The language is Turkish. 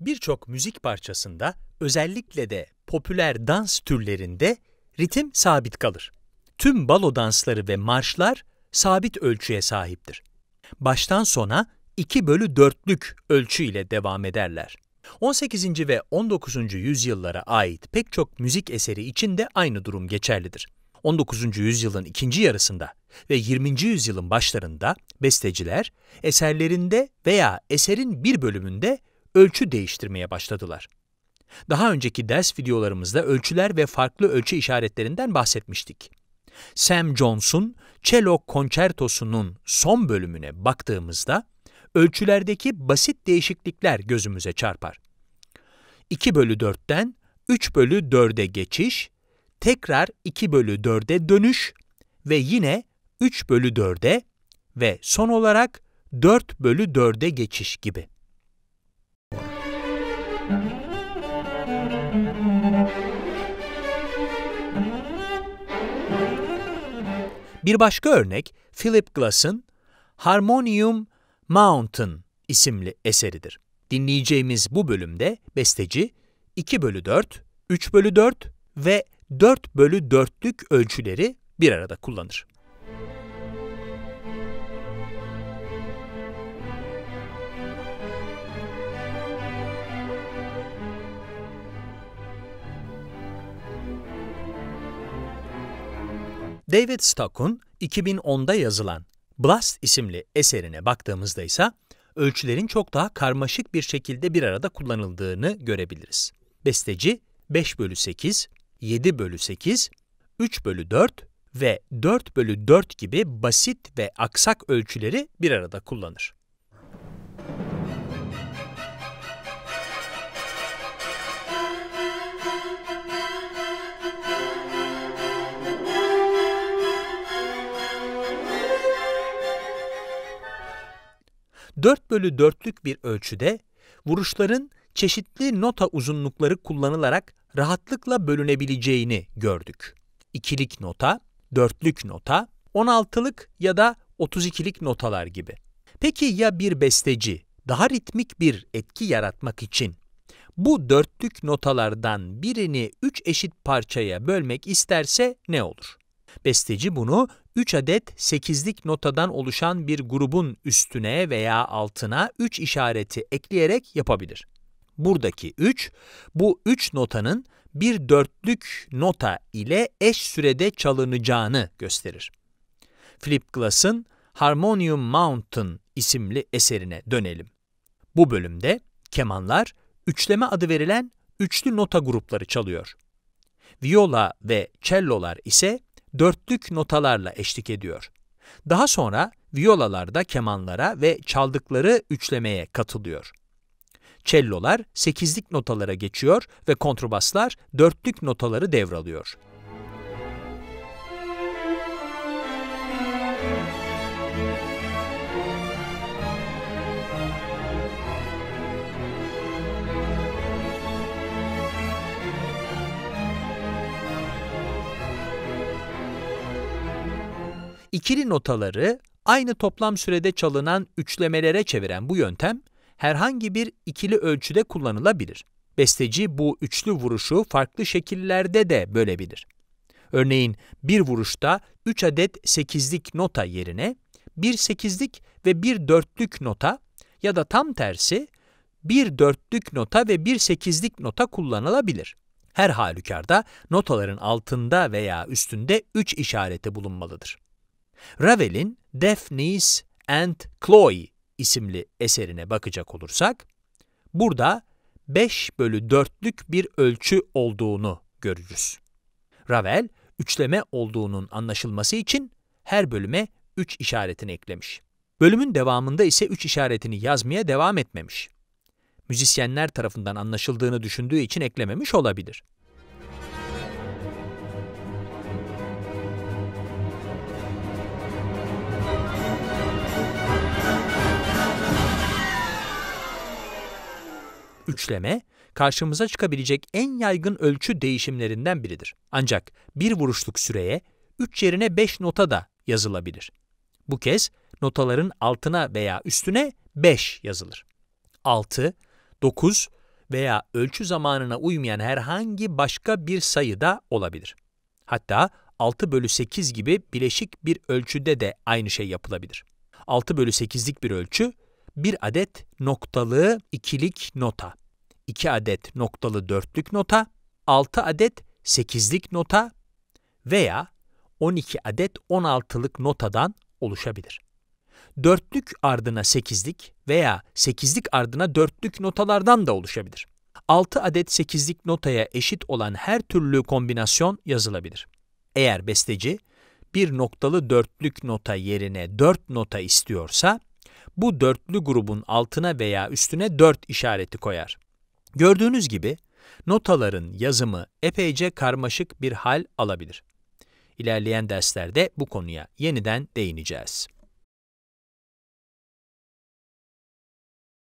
Birçok müzik parçasında özellikle de popüler dans türlerinde ritim sabit kalır. Tüm balo dansları ve marşlar sabit ölçüye sahiptir. Baştan sona 2 bölü 4'lük ölçü ile devam ederler. 18. ve 19. yüzyıllara ait pek çok müzik eseri için de aynı durum geçerlidir. 19. yüzyılın ikinci yarısında ve 20. yüzyılın başlarında besteciler eserlerinde veya eserin bir bölümünde ölçü değiştirmeye başladılar. Daha önceki ders videolarımızda ölçüler ve farklı ölçü işaretlerinden bahsetmiştik. Sam Johnson, cello konçertosunun son bölümüne baktığımızda ölçülerdeki basit değişiklikler gözümüze çarpar. 2 bölü 4'ten 3 bölü 4'e geçiş, tekrar 2 bölü 4'e dönüş ve yine 3 bölü 4'e ve son olarak 4 bölü 4'e geçiş gibi. Bir başka örnek Philip Glass'ın Harmonium Mountain isimli eseridir. Dinleyeceğimiz bu bölümde besteci 2 bölü 4, 3 bölü 4 ve 4 bölü 4'lük ölçüleri bir arada kullanır. David Stock'un 2010'da yazılan Blast isimli eserine baktığımızda ise ölçülerin çok daha karmaşık bir şekilde bir arada kullanıldığını görebiliriz. Besteci 5 bölü 8, 7 bölü 8, 3 bölü 4 ve 4 bölü 4 gibi basit ve aksak ölçüleri bir arada kullanır. 4 bölü 4'lük bir ölçüde vuruşların çeşitli nota uzunlukları kullanılarak rahatlıkla bölünebileceğini gördük. İkilik nota, dörtlük nota, 16'lık ya da 32'lik notalar gibi. Peki ya bir besteci daha ritmik bir etki yaratmak için bu dörtlük notalardan birini üç eşit parçaya bölmek isterse ne olur? Besteci bunu 3 adet 8'lik notadan oluşan bir grubun üstüne veya altına 3 işareti ekleyerek yapabilir. Buradaki 3, bu 3 notanın bir dörtlük nota ile eş sürede çalınacağını gösterir. Philip Glass'ın Harmonium Mountain isimli eserine dönelim. Bu bölümde kemanlar üçleme adı verilen üçlü nota grupları çalıyor. Viola ve cellolar ise dörtlük notalarla eşlik ediyor. Daha sonra da kemanlara ve çaldıkları üçlemeye katılıyor. Cellolar sekizlik notalara geçiyor ve kontrabaslar dörtlük notaları devralıyor. İkili notaları aynı toplam sürede çalınan üçlemelere çeviren bu yöntem, herhangi bir ikili ölçüde kullanılabilir. Besteci bu üçlü vuruşu farklı şekillerde de bölebilir. Örneğin bir vuruşta 3 adet sekizlik nota yerine bir sekizlik ve bir dörtlük nota ya da tam tersi bir dörtlük nota ve bir sekizlik nota kullanılabilir. Her halükarda notaların altında veya üstünde 3 işareti bulunmalıdır. Ravel'in Daphnis and Chloe isimli eserine bakacak olursak, burada 5 bölü 4'lük bir ölçü olduğunu görürüz. Ravel, üçleme olduğunun anlaşılması için her bölüme 3 işaretini eklemiş. Bölümün devamında ise 3 işaretini yazmaya devam etmemiş. Müzisyenler tarafından anlaşıldığını düşündüğü için eklememiş olabilir. Üçleme, karşımıza çıkabilecek en yaygın ölçü değişimlerinden biridir. Ancak bir vuruşluk süreye 3 yerine 5 nota da yazılabilir. Bu kez notaların altına veya üstüne 5 yazılır. 6, 9 veya ölçü zamanına uymayan herhangi başka bir sayı da olabilir. Hatta 6 bölü 8 gibi bileşik bir ölçüde de aynı şey yapılabilir. 6 bölü 8'lik bir ölçü, bir adet noktalı ikilik nota, iki adet noktalı dörtlük nota, altı adet sekizlik nota veya 12 adet 16'lık notadan oluşabilir. Dörtlük ardına sekizlik veya sekizlik ardına dörtlük notalardan da oluşabilir. 6 adet sekizlik notaya eşit olan her türlü kombinasyon yazılabilir. Eğer besteci bir noktalı dörtlük nota yerine dört nota istiyorsa, bu dörtlü grubun altına veya üstüne dört işareti koyar. Gördüğünüz gibi notaların yazımı epeyce karmaşık bir hal alabilir. İlerleyen derslerde bu konuya yeniden değineceğiz.